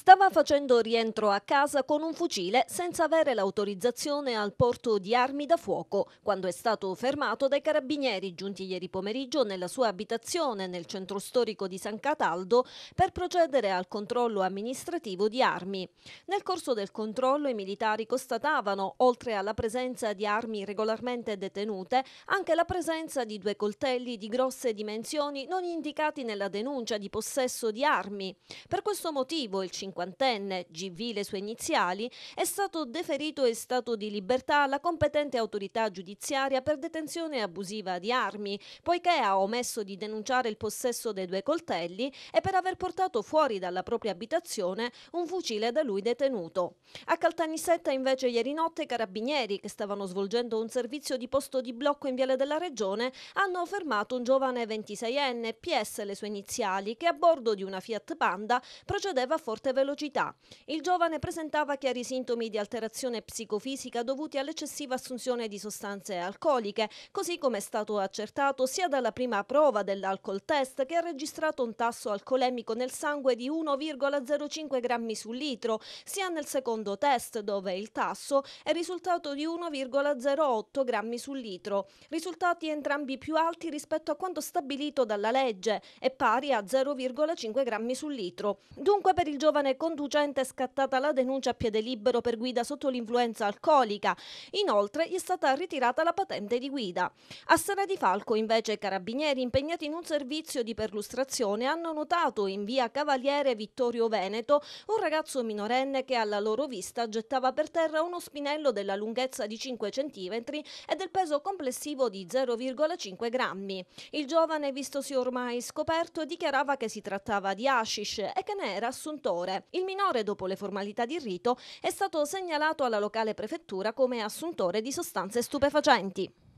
Stava facendo rientro a casa con un fucile senza avere l'autorizzazione al porto di armi da fuoco, quando è stato fermato dai carabinieri giunti ieri pomeriggio nella sua abitazione nel centro storico di San Cataldo per procedere al controllo amministrativo di armi. Nel corso del controllo i militari constatavano, oltre alla presenza di armi regolarmente detenute, anche la presenza di due coltelli di grosse dimensioni non indicati nella denuncia di possesso di armi. Per questo motivo il 5 cinquantenne, GV le sue iniziali, è stato deferito in stato di libertà alla competente autorità giudiziaria per detenzione abusiva di armi, poiché ha omesso di denunciare il possesso dei due coltelli e per aver portato fuori dalla propria abitazione un fucile da lui detenuto. A Caltanissetta invece ieri notte i carabinieri, che stavano svolgendo un servizio di posto di blocco in Viale della Regione, hanno fermato un giovane 26enne, PS le sue iniziali, che a bordo di una Fiat Panda procedeva a forte velocità velocità. Il giovane presentava chiari sintomi di alterazione psicofisica dovuti all'eccessiva assunzione di sostanze alcoliche, così come è stato accertato sia dalla prima prova dell'alcol test che ha registrato un tasso alcolemico nel sangue di 1,05 grammi su litro, sia nel secondo test dove il tasso è risultato di 1,08 grammi su litro, risultati entrambi più alti rispetto a quanto stabilito dalla legge e pari a 0,5 grammi su litro. Dunque per il giovane giovane conducente scattata la denuncia a piede libero per guida sotto l'influenza alcolica. Inoltre gli è stata ritirata la patente di guida. A Sera di Falco invece i carabinieri impegnati in un servizio di perlustrazione hanno notato in via Cavaliere Vittorio Veneto un ragazzo minorenne che alla loro vista gettava per terra uno spinello della lunghezza di 5 cm e del peso complessivo di 0,5 grammi. Il giovane, vistosi ormai scoperto, dichiarava che si trattava di hashish e che ne era assuntore. Il minore, dopo le formalità di rito, è stato segnalato alla locale prefettura come assuntore di sostanze stupefacenti.